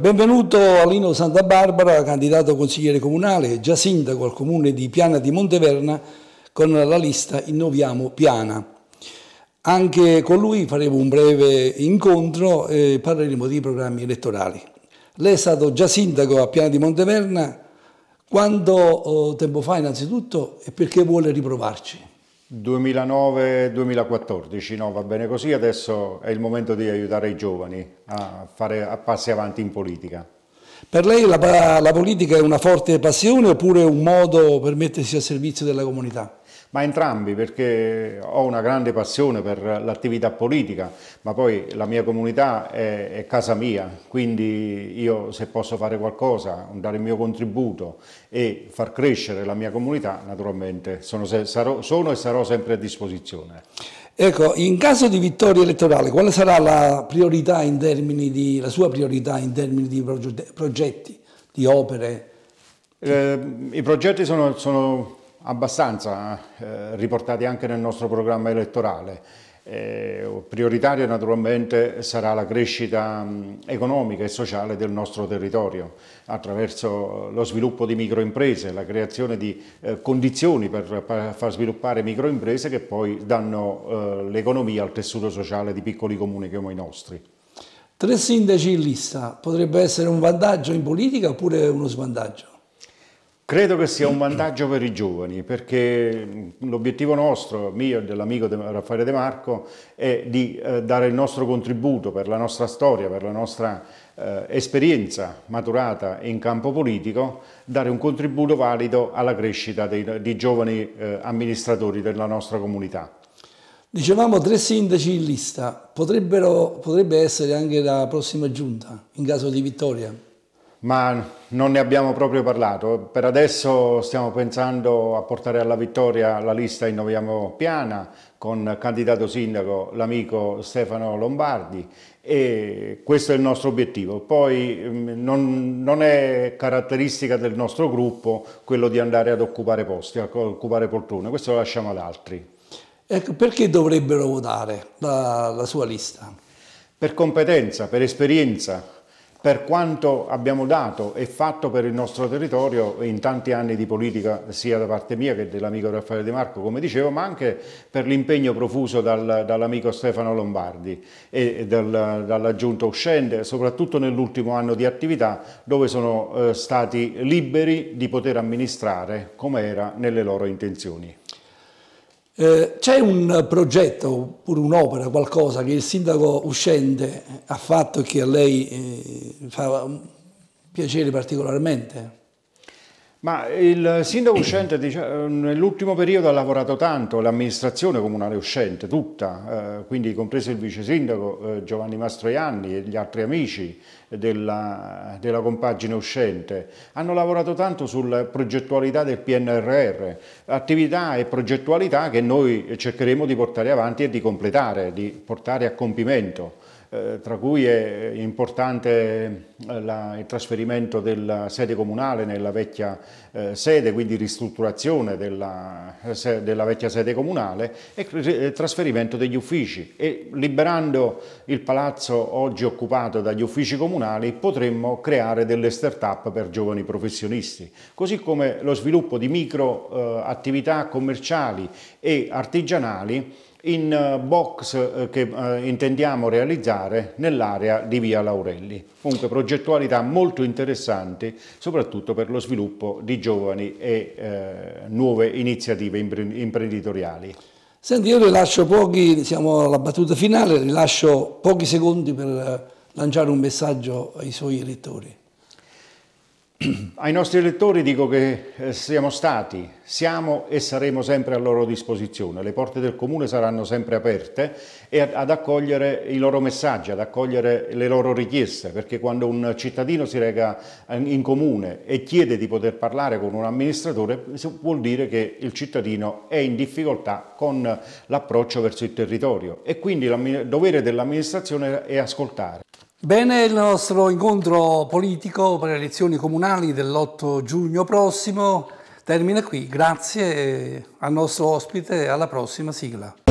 Benvenuto Alino Santa Barbara, candidato consigliere comunale, già sindaco al comune di Piana di Monteverna, con la lista Innoviamo Piana. Anche con lui faremo un breve incontro e parleremo di programmi elettorali. Lei è stato già sindaco a Piana di Monteverna, quanto oh, tempo fa innanzitutto e perché vuole riprovarci? 2009-2014, no, va bene così, adesso è il momento di aiutare i giovani a fare a passi avanti in politica. Per lei la, la politica è una forte passione oppure un modo per mettersi al servizio della comunità? ma entrambi perché ho una grande passione per l'attività politica, ma poi la mia comunità è, è, casa mia, quindi io se posso fare qualcosa, dare il mio contributo e far crescere la mia comunità, naturalmente sono, sarò, sono e sarò sempre a disposizione. Ecco, in caso di vittoria elettorale, quale sarà la, priorità in termini di, la sua priorità in termini di progetti, di opere? Eh, I progetti sono, sono abbastanza eh, riportati anche nel nostro programma elettorale. Eh, prioritaria naturalmente sarà la crescita mh, economica e sociale del nostro territorio attraverso lo sviluppo di microimprese, la creazione di eh, condizioni per, per, far sviluppare microimprese che poi danno eh, l'economia al tessuto sociale di piccoli comuni come i nostri. Tre sindaci in lista potrebbe essere un vantaggio in politica oppure uno svantaggio? Credo che sia un vantaggio per i giovani perché l'obiettivo nostro, mio e dell'amico Raffaele De Marco, è di eh, dare il nostro contributo per la nostra storia, per la nostra eh, esperienza maturata in campo politico, dare un contributo valido alla crescita dei, di giovani eh, amministratori della nostra comunità. Dicevamo tre sindaci in lista, Potrebbero, potrebbe essere anche la prossima giunta in caso di vittoria? ma non ne abbiamo proprio parlato. Per adesso stiamo pensando a portare alla vittoria la lista Innoviamo Piana con candidato sindaco l'amico Stefano Lombardi e questo è il nostro obiettivo. Poi mm, non, non è caratteristica del nostro gruppo quello di andare ad occupare posti, ad occupare poltrone, questo lo lasciamo ad altri. Ecco, perché dovrebbero votare la, la sua lista? Per competenza, per esperienza, per quanto abbiamo dato e fatto per il nostro territorio in tanti anni di politica sia da parte mia che dell'amico Raffaele De Marco come dicevo ma anche per l'impegno profuso dal, dall'amico Stefano Lombardi e dal, dall'aggiunto uscente soprattutto nell'ultimo anno di attività dove sono eh, stati liberi di poter amministrare come era nelle loro intenzioni. Eh, c'è un progetto, oppure un'opera, qualcosa che il sindaco uscente ha fatto e che a lei eh, fa piacere particolarmente? Ma il sindaco uscente eh, nell'ultimo periodo ha lavorato tanto, l'amministrazione comunale uscente, tutta, eh, quindi compreso il vice sindaco eh, Giovanni Mastroianni e gli altri amici della, della, compagine uscente, hanno lavorato tanto sulla progettualità del PNRR, attività e progettualità che noi cercheremo di portare avanti e di completare, di portare a compimento. Eh, tra cui è importante eh, la, il trasferimento della sede comunale nella vecchia eh, sede, quindi ristrutturazione della, eh, se, della, vecchia sede comunale e il trasferimento degli uffici e liberando il palazzo oggi occupato dagli uffici comunali potremmo creare delle start-up per giovani professionisti, così come lo sviluppo di micro eh, attività commerciali e artigianali in eh, box eh, che eh, intendiamo realizzare nell'area di Via Laurelli. Comunque progettualità molto interessanti soprattutto per lo sviluppo di giovani e eh, nuove iniziative imprenditoriali. Senti, io rilascio pochi, siamo alla battuta finale, rilascio pochi secondi per lanciare un messaggio ai suoi elettori. Ai nostri elettori dico che eh, siamo stati, siamo e saremo sempre a loro disposizione. Le porte del Comune saranno sempre aperte ad accogliere i loro messaggi, ad accogliere le loro richieste, perché quando un cittadino si reca in Comune e chiede di poter parlare con un amministratore, vuol dire che il cittadino è in difficoltà con l'approccio verso il territorio e quindi il dovere dell'amministrazione è ascoltare. Bene, il nostro incontro politico per le elezioni comunali dell'8 giugno prossimo termina qui. Grazie eh, al nostro ospite, alla prossima sigla.